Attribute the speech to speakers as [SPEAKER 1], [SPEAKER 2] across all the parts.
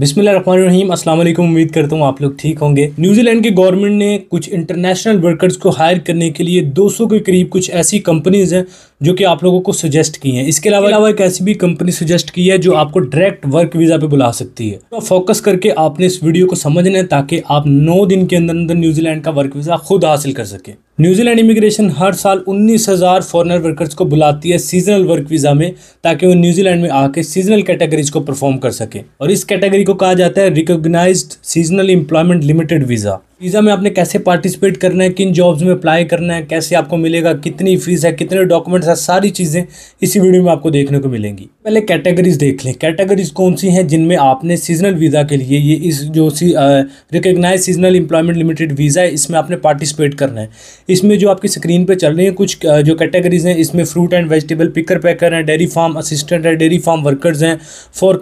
[SPEAKER 1] बिस्मिल्लाम अस्सलाम वालेकुम उम्मीद करता हूँ आप लोग ठीक होंगे न्यूजीलैंड के गवर्नमेंट ने कुछ इंटरनेशनल वर्कर्स को हायर करने के लिए 200 के करीब कुछ ऐसी कंपनीज हैं जो कि आप लोगों को सजेस्ट की है इसके अलावा अलावा एक ऐसी भी कंपनी सजेस्ट की है जो आपको डायरेक्ट वर्क वीज़ा पे बुला सकती है तो फोकस करके आपने इस वीडियो को समझना है ताकि आप नौ दिन के अंदर अंदर न्यूजीलैंड का वर्क वीज़ा खुद हासिल कर सके न्यूजीलैंड इमिग्रेशन हर साल उन्नीस हज़ार फॉरनर वर्कर्स को बुलाती है सीजनल वर्क वीज़ा में ताकि वो न्यूजीलैंड में आके सीजनल कैटेगरीज को परफॉर्म कर सके और इस कैटेगरी को कहा जाता है recognise seasonal employment limited visa visa में आपने कैसे पार्टिसिपेट करना है किन जॉब्स में अप्लाई करना है कैसे आपको मिलेगा कितनी फ़ीस है कितने डॉक्यूमेंट्स है सारी चीज़ें इसी वीडियो में आपको देखने को मिलेंगी पहले कैटेगरीज देख लें कैटेगरीज कौन सी हैं जिनमें आपने सीजनल वीज़ा के लिए ये इस जो सी recognise seasonal employment limited visa है इसमें आपने पार्टिसिपेट करना है इसमें जो आपकी स्क्रीन पर चल रही है कुछ जो कैटेगरीज हैं इसमें fruit and vegetable picker packer हैं डेयरी फार्म असिस्टेंट है डेयरी फार्म वर्कर्स हैं फॉर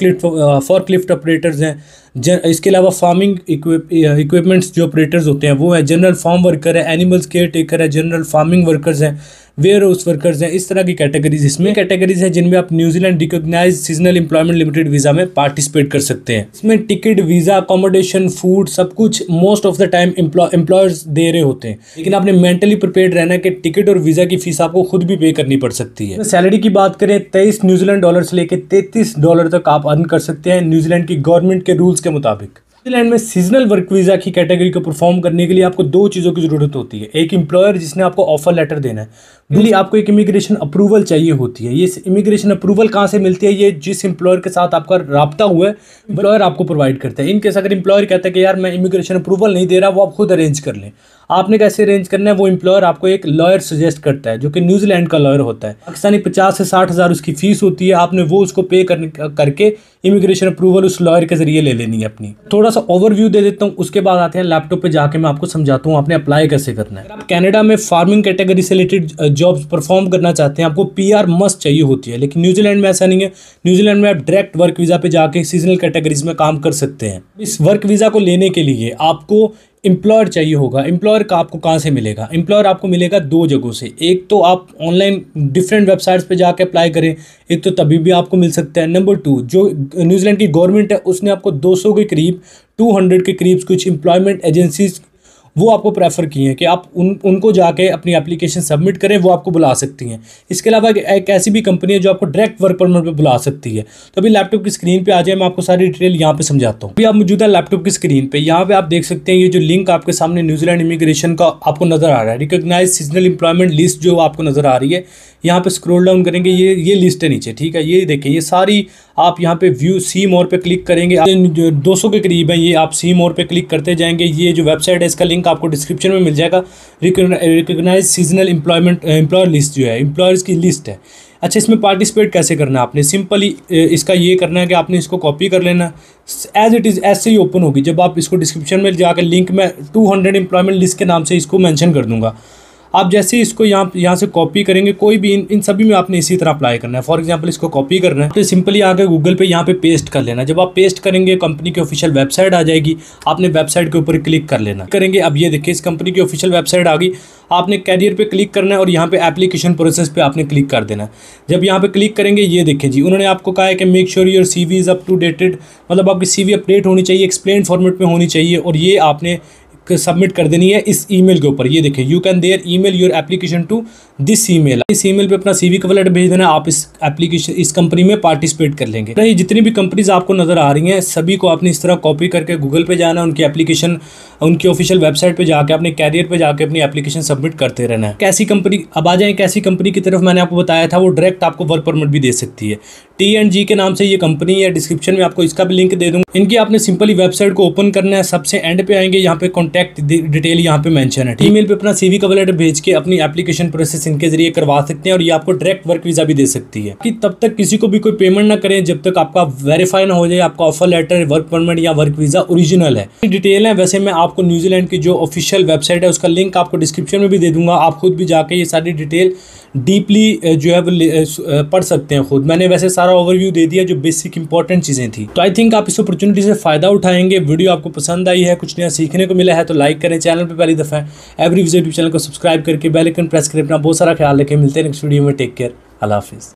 [SPEAKER 1] क्लिफ्ट ऑपरेटर्स हैं इसके अलावा फार्मिंग इक्विपमेंट्स जो ऑपरेटर्स होते हैं वो है जनरल फार्म वर्कर है एनिमल्स केयर टेकर है जनरल फार्मिंग वर्कर्स हैं वेयर हाउस वर्कर्स हैं इस तरह की कैटेगरीज इसमें कैटेगरीज है जिनमें आप New Zealand recognise seasonal employment limited visa में पार्टिसिपेट कर सकते हैं इसमें टिकट वीज़ा अकोमोडेशन फूड सब कुछ most of the time employers दे रहे होते हैं लेकिन आपने मेंटली प्रिपेयर रहना कि टिकट और वीज़ा की फीस आपको खुद भी पे करनी पड़ सकती है सैलरी तो की बात करें तेईस न्यूजीलैंड डॉलर से लेकर तैतीस डॉलर तक आप अर्न कर सकते हैं न्यूजीलैंड की गवर्नमेंट के रूल्स के मुताबिक न्यूजीलैंड में सीजनल वर्क वीज़ा की कैटेगरी को परफॉर्म करने के लिए आपको दो चीज़ों की ज़रूरत होती है एक एम्प्लॉयर जिसने आपको ऑफर लेटर देना है दिल्ली आपको एक इमिग्रेशन अप्रूवल चाहिए होती है ये इमिग्रेशन अप्रूवल कहाँ से मिलती है ये जिस इम्प्लॉयर के साथ आपका रबता हुआ है इम्प्लॉयर आपको प्रोवाइड करता है इनकेस अगर इम्प्लॉयर कहता है कि यार मैं इमिग्रेशन अप्रूवल नहीं दे रहा वो आप खुद अरेंज कर लें आपने कैसे अरेंज करना है वो इम्प्लॉयर आपको एक लॉयर सजेस्ट करता है जो कि न्यूजीलैंड का लॉयर होता है पाकिस्तानी पचास से साठ हज़ार उसकी फ़ीस होती है आपने वो उसको पे करके इमिग्रेशन अप्रूवल उस लॉयर के ज़रिए ले लेनी है अपनी थोड़ा सा ओवरव्यू दे देता हूँ उसके बाद आते हैं लैपटॉप पर जाके मैं आपको समझाता हूँ आपने अप्लाई कैसे करना है कैनेडा में फार्मिंग कैटेगरी से रिलेटेड जॉब परफॉर्म करना चाहते हैं आपको आर मस्ट चाहिए होती है लेकिन न्यूजीलैंड में ऐसा नहीं है न्यूजीलैंड में आप डायरेक्ट वर्क वीज़ा पे जाके सीजनल कैटेगरीज में काम कर सकते हैं इस वर्क वीज़ा को लेने के लिए आपको एम्प्लॉयर चाहिए होगा एम्प्लॉयर का आपको कहाँ से मिलेगा एम्प्लॉयर आपको मिलेगा दो जगहों से एक तो आप ऑनलाइन डिफरेंट वेबसाइट्स पे जाके अप्लाई करें एक तो तभी भी आपको मिल सकता है नंबर टू जो न्यूजीलैंड की गवर्नमेंट है उसने आपको 200 के करीब 200 के करीब कुछ एम्प्लॉयमेंट एजेंसीज वो आपको प्रेफर किए हैं कि आप उन उनको जाके अपनी एप्लीकेशन सबमिट करें वो आपको बुला सकती हैं इसके अलावा एक ऐसी भी कंपनी है जो आपको डायरेक्ट वर्क परमिट पर बुला सकती है तो अभी लैपटॉप की स्क्रीन पर आ जाए मैं आपको सारी डिटेल यहाँ पर समझाता हूँ अभी आप मौजूदा लैपटॉप की स्क्रीन पर यहाँ पर आप देख सकते हैं ये जो लिंक आपके सामने न्यूजीलैंड इमिग्रेशन का आपको नज़र आ रहा है रिकोगनाइज सीजनल इंप्लॉयमेंट लिस्ट जो आपको नज़र आ रही है यहाँ पर स्क्रोल डाउन करेंगे ये ये लिस्ट है नीचे ठीक है ये देखें ये सारी आप यहाँ पे व्यू सी मोर पे क्लिक करेंगे दो सौ के करीब है ये आप सी मोर पे क्लिक करते जाएंगे ये जो वेबसाइट है इसका लिंक आपको डिस्क्रिप्शन में मिल जाएगा recognise seasonal employment employer list जो है एम्प्लॉयर्स की लिस्ट है अच्छा इसमें पार्टिसिपेट कैसे करना है आपने सिंपली uh, इसका ये करना है कि आपने इसको कॉपी कर लेना एज इट इज़ ऐसे ही ओपन होगी जब आप इसको डिस्क्रिप्शन में जाकर लिंक में टू हंड्रेड एम्प्लॉयमेंट लिस्ट के नाम से इसको मैंशन कर दूंगा आप जैसे इसको यहाँ यहाँ से कॉपी करेंगे कोई भी इन इन सभी में आपने इसी तरह अप्लाई करना है फॉर एग्जाम्पल इसको कॉपी करना है तो सिंपली आगे गूगल पे यहाँ पे पेस्ट कर लेना जब आप पेस्ट करेंगे कंपनी की ऑफिशियल वेबसाइट आ जाएगी आपने वेबसाइट के ऊपर क्लिक कर लेना करेंगे अब ये देखिए इस कंपनी की ऑफिशियल वेबसाइट आ गई आपने कैरियर पे क्लिक करना है और यहाँ पे एप्लीकेशन प्रोसेस पे आपने क्लिक कर देना है जब यहाँ पे क्लिक करेंगे ये देखें जी उन्होंने आपको कहा है कि make sure your C V is up to dated मतलब आपकी सी वी अपडेट होनी चाहिए एक्सप्लेन फॉर्मेट में होनी चाहिए और ये आपने सबमिट कर देनी है इस ईमेल के ऊपर ये देखें you can there email your application to this email इस ईमेल पे अपना सीवी कवलेट भेज देना आप इस एप्लीकेशन इस कंपनी में पार्टिसिपेट कर लेंगे नहीं जितनी भी कंपनीज आपको नजर आ रही हैं सभी को आपने इस तरह कॉपी करके गूगल पे जाना उनकी एप्लीकेशन उनकी ऑफिशियल वेबसाइट पर जाकर अपने कैरियर पे जाकर अपनी एप्लीकेशन सबमिट करते रहना है कैसी कंपनी अब आ जाए कैसी कंपनी की तरफ मैंने आपको बताया था वो डायरेक्ट आपको वर्क परमिट भी दे सकती है टी एंड जी के नाम से ये कंपनी है डिस्क्रिप्शन में आपको इसका भी लिंक दे दूँगा इनकी आपने सिंपली वेबसाइट को ओपन करना है सबसे एंड पे आएंगे यहाँ पे कॉन्टैक्ट डिटेल यहाँ पे मैंशन है ई मेल पर अपना सीवी कवर लेटर भेज के अपनी एप्लीकेशन प्रोसेस इनके जरिए करवा सकते हैं और ये आपको डायरेक्ट वर्क वीज़ा भी दे सकती है कि तब तक किसी को भी कोई पेमेंट ना करें जब तक आपका वेरीफाई ना हो जाए आपका ऑफर लेटर वर्क परमिट या वर्क वीज़ा ओरिजिनल है डिटेल है वैसे मैं आप आपको न्यूजीलैंड की जो ऑफिशियल वेबसाइट है उसका लिंक आपको डिस्क्रिप्शन में भी दे दूंगा आप खुद भी जाके ये सारी डिटेल डीपली जो है वो पढ़ सकते हैं खुद मैंने वैसे सारा ओवरव्यू दे दिया जो बेसिक इंपॉर्टेंट चीज़ें थी तो आई थिंक आप इस अपॉर्चुनिटी से फ़ायदा उठाएंगे वीडियो आपको पसंद आई है कुछ नया सीखने को मिला है तो लाइक करें चैनल पर पहली दफ़ा एवरी विजिट यूट्यूब चैनल को सब्सक्राइब करके बेलकन प्रेस करें अपना बहुत सारा ख्याल रखें मिलते हैं नेक्स्ट वीडियो में टेक केयर अला हाफिज़